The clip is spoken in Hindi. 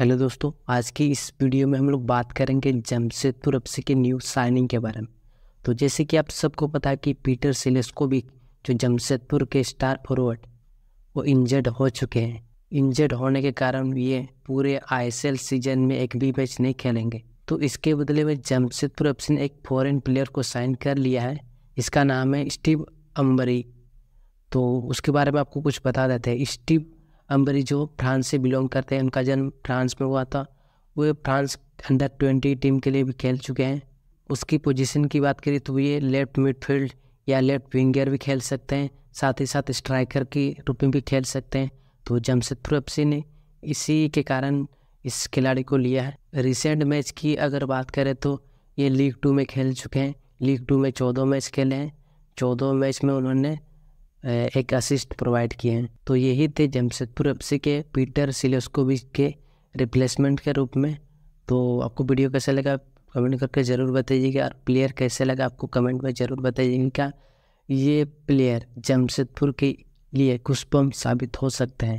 हेलो दोस्तों आज की इस वीडियो में हम लोग बात करेंगे जमशेदपुर एफसी के न्यू साइनिंग के बारे में तो जैसे कि आप सबको पता है कि पीटर भी जो जमशेदपुर के स्टार फॉरवर्ड वो इंजर्ड हो चुके हैं इंजर्ड होने के कारण ये पूरे आईएसएल सीजन में एक भी मैच नहीं खेलेंगे तो इसके बदले में जमशेदपुर एफसी ने एक फॉरन प्लेयर को साइन कर लिया है इसका नाम है स्टीव अम्बरी तो उसके बारे में आपको कुछ बता देते हैं स्टीव अम्बरी जो फ्रांस से बिलोंग करते हैं उनका जन्म फ्रांस में हुआ था वो फ्रांस अंडर ट्वेंटी टीम के लिए भी खेल चुके हैं उसकी पोजीशन की बात करें तो ये लेफ्ट मिडफील्ड या लेफ्ट विंगर भी खेल सकते हैं साथ ही साथ स्ट्राइकर की रूप में भी खेल सकते हैं तो जमशेदपुर एफ ने इसी के कारण इस खिलाड़ी को लिया है रिसेंट मैच की अगर बात करें तो ये लीग टू में खेल चुके हैं लीग टू में चौदह मैच खेले हैं चौदह मैच में उन्होंने एक असिस्ट प्रोवाइड किए हैं तो यही थे जमशेदपुर एफसी के पीटर सिलेस्कोविच के रिप्लेसमेंट के रूप में तो आपको वीडियो कैसा लगा कमेंट करके ज़रूर बताइएगा और प्लेयर कैसे लगा आपको कमेंट में ज़रूर बताइएगा क्या ये प्लेयर जमशेदपुर के लिए खुशपम साबित हो सकते हैं